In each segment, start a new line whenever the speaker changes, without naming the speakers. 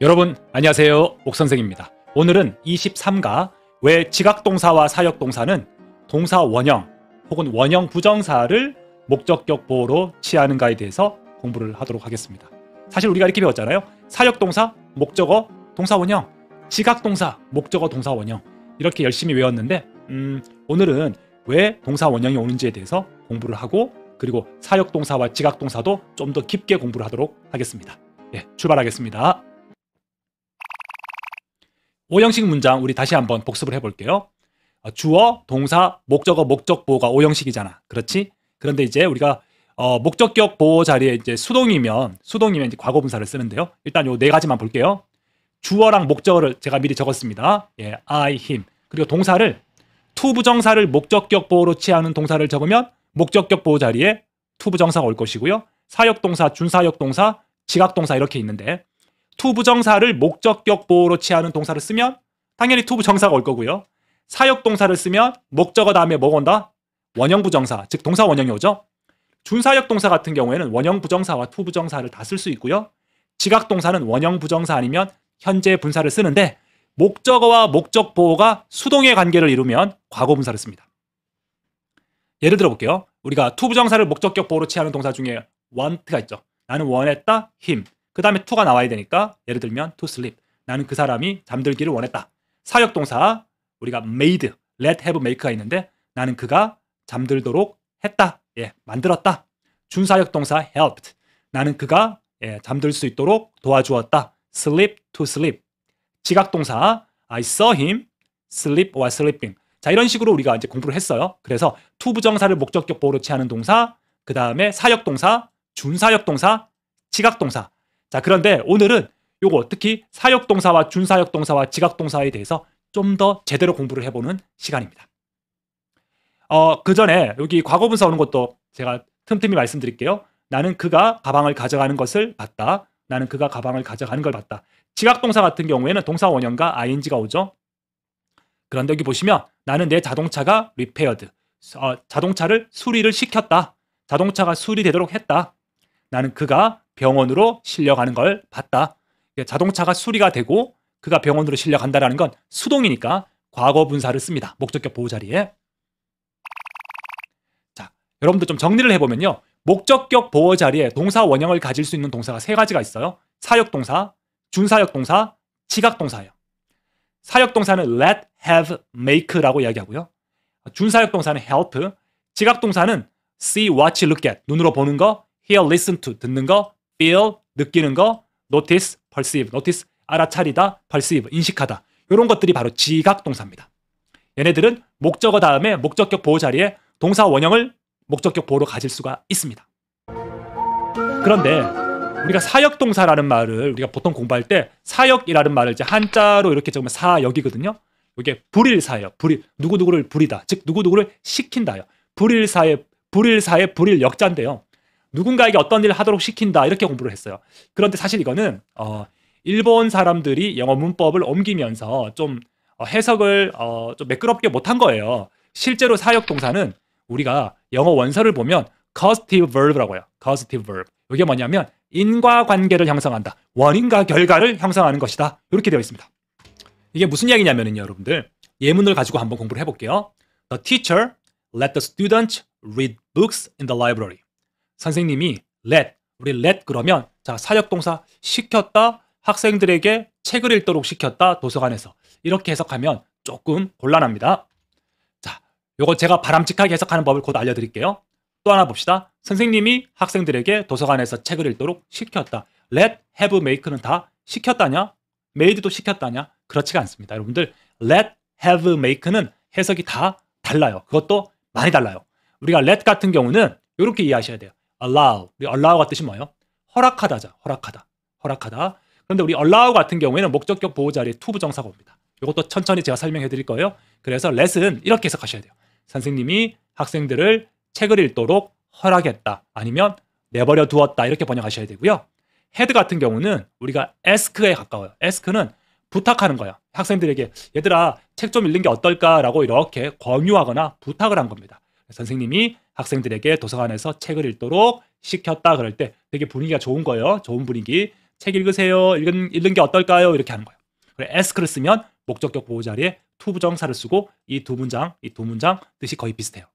여러분 안녕하세요 옥선생입니다. 오늘은 23가 왜 지각동사와 사역동사는 동사 원형 혹은 원형 부정사를 목적격 보호로 취하는가에 대해서 공부를 하도록 하겠습니다. 사실 우리가 이렇게 배웠잖아요. 사역동사, 목적어, 동사 원형, 지각동사, 목적어, 동사 원형 이렇게 열심히 외웠는데 음, 오늘은 왜 동사 원형이 오는지에 대해서 공부를 하고 그리고 사역동사와 지각동사도 좀 더 깊게 공부를 하도록 하겠습니다. 예, 출발하겠습니다. 오형식 문장 우리 다시 한번 복습을 해볼게요. 어, 주어, 동사, 목적어, 목적 보호가 오형식이잖아. 그렇지? 그런데 이제 우리가 어, 목적격 보호 자리에 이제 수동이면 수동이면 이제 과거분사를 쓰는데요. 일단 요 네 가지만 볼게요. 주어랑 목적어를 제가 미리 적었습니다. 예, I, him. 그리고 동사를 투부정사를 목적격 보호로 취하는 동사를 적으면 목적격 보호 자리에 투부정사가 올 것이고요. 사역동사, 준사역동사, 지각동사 이렇게 있는데 투부정사를 목적격 보호로 취하는 동사를 쓰면 당연히 투부정사가 올 거고요. 사역 동사를 쓰면 목적어 다음에 뭐가 온다? 원형 부정사, 즉 동사 원형이 오죠. 준사역 동사 같은 경우에는 원형 부정사와 투부정사를 다 쓸 수 있고요. 지각 동사는 원형 부정사 아니면 현재 분사를 쓰는데 목적어와 목적 보호가 수동의 관계를 이루면 과거 분사를 씁니다. 예를 들어 볼게요. 우리가 투부정사를 목적격 보호로 취하는 동사 중에 want가 있죠. 나는 원했다, him. 그 다음에 to가 나와야 되니까 예를 들면 to sleep. 나는 그 사람이 잠들기를 원했다. 사역 동사 우리가 made, let have make가 있는데 나는 그가 잠들도록 했다. 예, 만들었다. 준사역 동사 helped. 나는 그가 예, 잠들 수 있도록 도와주었다. sleep to sleep. 지각 동사 I saw him sleep or sleeping. 자, 이런 식으로 우리가 이제 공부를 했어요. 그래서 to 부정사를 목적격 보호로 취하는 동사, 그다음에 사역 동사, 준사역 동사, 지각 동사 자, 그런데 오늘은 요거 특히 사역동사와 준사역동사와 지각동사에 대해서 좀 더 제대로 공부를 해보는 시간입니다. 어, 그 전에 여기 과거분사 오는 것도 제가 틈틈이 말씀드릴게요. 나는 그가 가방을 가져가는 것을 봤다. 나는 그가 가방을 가져가는 걸 봤다. 지각동사 같은 경우에는 동사 원형과 ing가 오죠. 그런데 여기 보시면 나는 내 자동차가 리페어드. 어, 자동차를 수리를 시켰다. 자동차가 수리되도록 했다. 나는 그가 병원으로 실려가는 걸 봤다. 자동차가 수리가 되고 그가 병원으로 실려간다라는 건 수동이니까 과거 분사를 씁니다. 목적격 보호 자리에. 자, 여러분들 좀 정리를 해보면요. 목적격 보호 자리에 동사 원형을 가질 수 있는 동사가 세 가지가 있어요. 사역 동사, 준사역 동사, 지각 동사예요. 사역 동사는 let, have, make라고 이야기하고요. 준사역 동사는 help, 지각 동사는 see, watch, look at 눈으로 보는 거, hear, listen to 듣는 거, feel 느끼는 거, notice, perceive, notice 알아차리다, perceive 인식하다 이런 것들이 바로 지각 동사입니다. 얘네들은 목적어 다음에 목적격 보호 자리에 동사 원형을 목적격 보호로 가질 수가 있습니다. 그런데 우리가 사역 동사라는 말을 우리가 보통 공부할 때 사역이라는 말을 이제 한자로 이렇게 적으면 사역이거든요. 이게 불일사역 불일 누구 누구를 불이다. 즉 누구 누구를 시킨다요. 불일사의 불일사의 불일 역자인데요. 누군가에게 어떤 일을 하도록 시킨다 이렇게 공부를 했어요. 그런데 사실 이거는 어, 일본 사람들이 영어 문법을 옮기면서 좀 어, 해석을 어, 좀 매끄럽게 못한 거예요. 실제로 사역 동사는 우리가 영어 원서를 보면 causative verb라고 해요. causative verb. 이게 뭐냐면 인과관계를 형성한다. 원인과 결과를 형성하는 것이다. 이렇게 되어 있습니다. 이게 무슨 이야기냐면요, 여러분들. 예문을 가지고 한번 공부를 해볼게요. The teacher let the student s read books in the library. 선생님이 let 우리 let 그러면 자 사역 동사 시켰다 학생들에게 책을 읽도록 시켰다 도서관에서 이렇게 해석하면 조금 곤란합니다. 자, 요거 제가 바람직하게 해석하는 법을 곧 알려드릴게요. 또 하나 봅시다. 선생님이 학생들에게 도서관에서 책을 읽도록 시켰다. let, have, make는 다 시켰다냐? made도 시켰다냐? 그렇지가 않습니다. 여러분들 let, have, make는 해석이 다 달라요. 그것도 많이 달라요. 우리가 let 같은 경우는 이렇게 이해하셔야 돼요. allow. 우리 allow가 뜻이 뭐예요? 허락하다죠 허락하다. 허락하다. 그런데 우리 allow 같은 경우에는 목적격 보호 자리에 to 부정사가 옵니다. 이것도 천천히 제가 설명해 드릴 거예요. 그래서 let은 이렇게 해석하셔야 돼요. 선생님이 학생들을 책을 읽도록 허락했다. 아니면 내버려 두었다. 이렇게 번역하셔야 되고요. 헤드 같은 경우는 우리가 ask에 가까워요. ask는 부탁하는 거예요. 학생들에게 얘들아 책 좀 읽는 게 어떨까라고 이렇게 권유하거나 부탁을 한 겁니다. 선생님이 학생들에게 도서관에서 책을 읽도록 시켰다 그럴 때 되게 분위기가 좋은 거예요. 좋은 분위기. 책 읽으세요. 읽은, 읽는 게 어떨까요? 이렇게 하는 거예요. 그래 에스크를 쓰면 목적격 보호 자리에 투부정사를 쓰고 이 두 문장, 이 두 문장 뜻이 거의 비슷해요.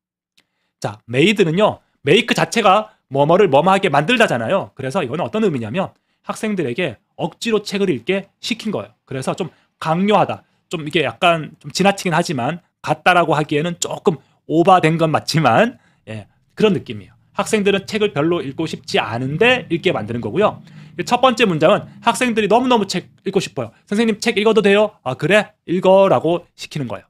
자, 메이드는요. 메이크 자체가 뭐뭐를 뭐뭐하게 만들다잖아요. 그래서 이건 어떤 의미냐면 학생들에게 억지로 책을 읽게 시킨 거예요. 그래서 좀 강요하다. 좀 이게 약간 좀 지나치긴 하지만 같다라고 하기에는 조금 오바된 건 맞지만 예, 그런 느낌이에요. 학생들은 책을 별로 읽고 싶지 않은데 읽게 만드는 거고요. 첫 번째 문장은 학생들이 너무너무 책 읽고 싶어요. 선생님 책 읽어도 돼요? 아, 그래? 읽어라고 시키는 거예요.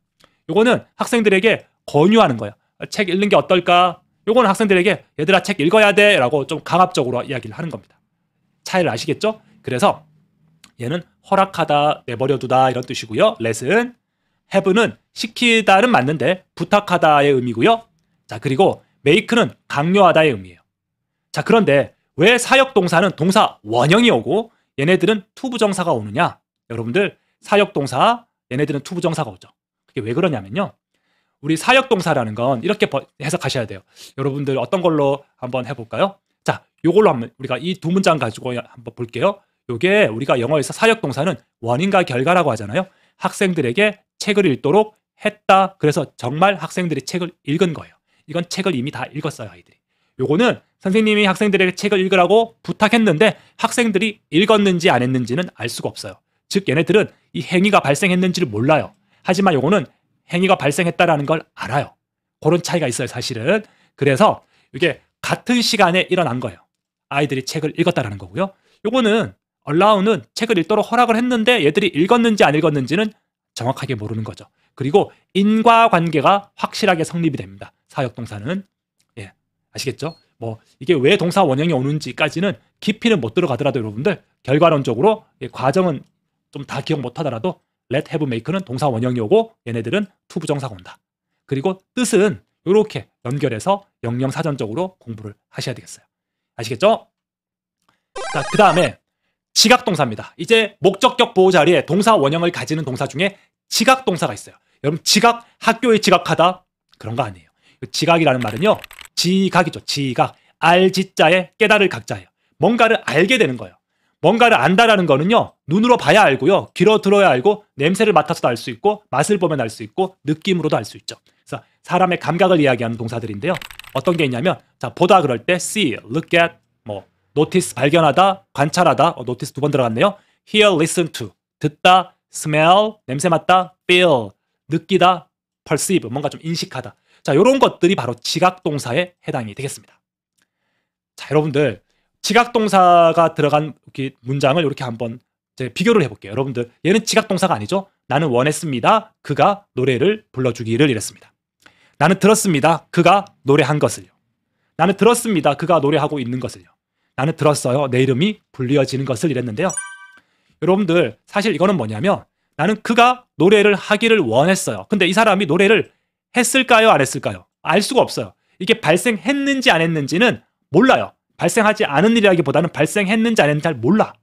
이거는 학생들에게 권유하는 거예요. 책 읽는 게 어떨까? 이거는 학생들에게 얘들아 책 읽어야 돼 라고 좀 강압적으로 이야기를 하는 겁니다. 차이를 아시겠죠? 그래서 얘는 허락하다, 내버려두다 이런 뜻이고요. 렛은 have는 시키다는 맞는데 부탁하다의 의미고요. 자, 그리고 make는 강요하다의 의미예요. 자, 그런데 왜 사역 동사는 동사 원형이 오고 얘네들은 투부정사가 오느냐? 여러분들 사역 동사 얘네들은 투부정사가 오죠. 그게 왜 그러냐면요. 우리 사역 동사라는 건 이렇게 해석하셔야 돼요. 여러분들 어떤 걸로 한번 해 볼까요? 자, 요걸로 한번 우리가 이 두 문장 가지고 한번 볼게요. 요게 우리가 영어에서 사역 동사는 원인과 결과라고 하잖아요. 학생들에게 책을 읽도록 했다. 그래서 정말 학생들이 책을 읽은 거예요. 이건 책을 이미 다 읽었어요, 아이들이. 요거는 선생님이 학생들에게 책을 읽으라고 부탁했는데 학생들이 읽었는지 안 했는지는 알 수가 없어요. 즉 얘네들은 이 행위가 발생했는지를 몰라요. 하지만 요거는 행위가 발생했다라는 걸 알아요. 그런 차이가 있어요, 사실은. 그래서 이게 같은 시간에 일어난 거예요. 아이들이 책을 읽었다라는 거고요. 요거는 얼라우는 책을 읽도록 허락을 했는데 얘들이 읽었는지 안 읽었는지는 정확하게 모르는 거죠. 그리고 인과관계가 확실하게 성립이 됩니다. 사역 동사는 예 아시겠죠? 뭐 이게 왜 동사 원형이 오는지까지는 깊이는 못 들어가더라도 여러분들 결과론적으로 예, 과정은 좀 다 기억 못하더라도 let have make는 동사 원형이 오고 얘네들은 투 부정사가 온다. 그리고 뜻은 이렇게 연결해서 영영사전적으로 공부를 하셔야 되겠어요. 아시겠죠? 자, 그 다음에 지각 동사입니다. 이제 목적격 보호 자리에 동사 원형을 가지는 동사 중에 지각 동사가 있어요. 여러분 지각 학교에 지각하다 그런 거 아니에요. 그 지각이라는 말은요. 지각이죠. 지각. 알지자에 깨달을 각자예요. 뭔가를 알게 되는 거예요. 뭔가를 안다라는 거는요. 눈으로 봐야 알고요. 귀로 들어야 알고 냄새를 맡아서도 알 수 있고 맛을 보면 알 수 있고 느낌으로도 알 수 있죠. 그래서 사람의 감각을 이야기하는 동사들인데요. 어떤 게 있냐면 자 보다 그럴 때 see, look at, 뭐 notice 발견하다, 관찰하다, 어, notice 두 번 들어갔네요. hear, listen to 듣다, smell 냄새 맡다, feel 느끼다, perceive 뭔가 좀 인식하다. 자, 요런 것들이 바로 지각 동사에 해당이 되겠습니다. 자, 여러분들 지각 동사가 들어간 이렇게 문장을 이렇게 한번 이제 비교를 해볼게요. 여러분들 얘는 지각 동사가 아니죠? 나는 원했습니다. 그가 노래를 불러주기를 이랬습니다. 나는 들었습니다. 그가 노래한 것을요. 나는 들었습니다. 그가 노래하고 있는 것을요. 나는 들었어요. 내 이름이 불리어지는 것을 이랬는데요. 여러분들 사실 이거는 뭐냐면 나는 그가 노래를 하기를 원했어요. 근데 이 사람이 노래를 했을까요? 안 했을까요? 알 수가 없어요. 이게 발생했는지 안 했는지는 몰라요. 발생하지 않은 일이라기보다는 발생했는지 안 했는지 잘 몰라.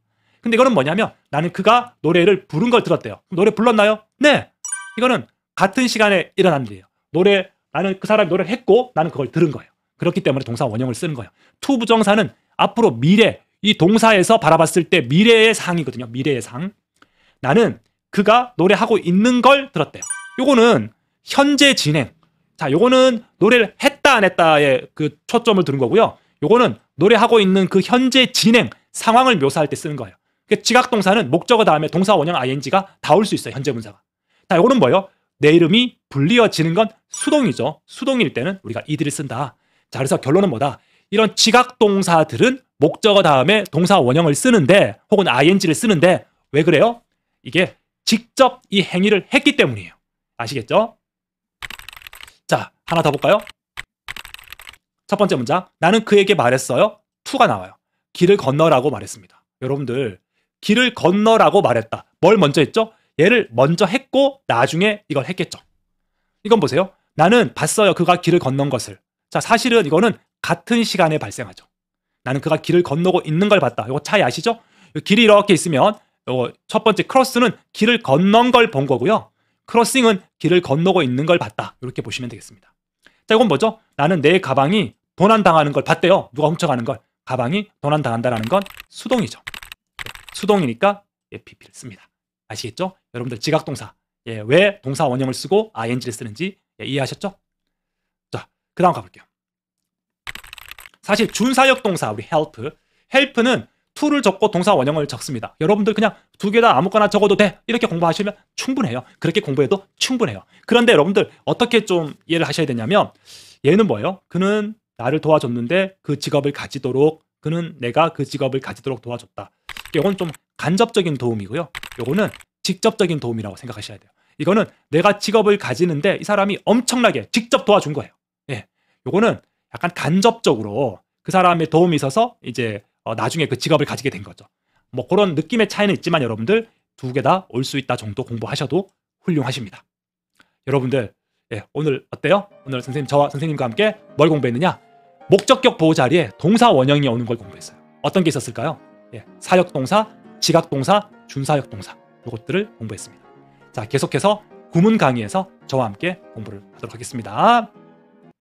근데 이거는 뭐냐면 나는 그가 노래를 부른 걸 들었대요. 노래 불렀나요? 네. 이거는 같은 시간에 일어난 일이에요. 노래 나는 그 사람이 노래를 했고 나는 그걸 들은 거예요. 그렇기 때문에 동사 원형을 쓰는 거예요. 투 부정사는 앞으로 미래 이 동사에서 바라봤을 때 미래의 상이거든요. 미래의 상. 나는 그가 노래하고 있는 걸 들었대요. 요거는 현재 진행. 자, 요거는 노래를 했다 안 했다에 그 초점을 두는 거고요. 요거는 노래하고 있는 그 현재 진행 상황을 묘사할 때 쓰는 거예요. 그 지각 동사는 목적어 다음에 동사 원형 ing가 다 올 수 있어요. 현재 분사가. 자, 요거는 뭐예요? 내 이름이 불리어지는 건 수동이죠. 수동일 때는 우리가 이들을 쓴다. 자, 그래서 결론은 뭐다? 이런 지각 동사들은 목적어 다음에 동사 원형을 쓰는데 혹은 ing를 쓰는데 왜 그래요? 이게 직접 이 행위를 했기 때문이에요. 아시겠죠? 자, 하나 더 볼까요? 첫 번째 문장. 나는 그에게 말했어요. 투가 나와요. 길을 건너라고 말했습니다. 여러분들, 길을 건너라고 말했다. 뭘 먼저 했죠? 얘를 먼저 했고 나중에 이걸 했겠죠. 이건 보세요. 나는 봤어요. 그가 길을 건넌 것을. 자, 사실은 이거는 같은 시간에 발생하죠. 나는 그가 길을 건너고 있는 걸 봤다. 이거 차이 아시죠? 길이 이렇게 있으면 요거 첫 번째 크로스는 길을 건넌 걸 본 거고요. 크로싱은 길을 건너고 있는 걸 봤다. 이렇게 보시면 되겠습니다. 자, 이건 뭐죠? 나는 내 가방이 도난당하는 걸 봤대요. 누가 훔쳐가는 걸. 가방이 도난당한다라는 건 수동이죠. 수동이니까 예, pp를 씁니다. 아시겠죠? 여러분들 지각동사. 예, 왜 동사 원형을 쓰고 ing를 쓰는지 예, 이해하셨죠? 자, 그 다음 가볼게요. 사실 준사역 동사 우리 help, help는 to를 적고 동사 원형을 적습니다. 여러분들 그냥 두 개 다 아무거나 적어도 돼 이렇게 공부하시면 충분해요. 그렇게 공부해도 충분해요. 그런데 여러분들 어떻게 좀 이해를 하셔야 되냐면 얘는 뭐예요? 그는 나를 도와줬는데 그 직업을 가지도록 그는 내가 그 직업을 가지도록 도와줬다. 이건 좀 간접적인 도움이고요. 이거는 직접적인 도움이라고 생각하셔야 돼요. 이거는 내가 직업을 가지는데 이 사람이 엄청나게 직접 도와준 거예요. 예. 이거는 약간 간접적으로 그 사람의 도움이 있어서 이제 어, 나중에 그 직업을 가지게 된 거죠. 뭐 그런 느낌의 차이는 있지만 여러분들 두 개 다 올 수 있다 정도 공부하셔도 훌륭하십니다. 여러분들 예, 오늘 어때요? 오늘 선생님 저와 선생님과 함께 뭘 공부했느냐? 목적격 보호 자리에 동사 원형이 오는 걸 공부했어요. 어떤 게 있었을까요? 예, 사역 동사, 지각 동사, 준사역 동사 이것들을 공부했습니다. 자 계속해서 구문 강의에서 저와 함께 공부를 하도록 하겠습니다.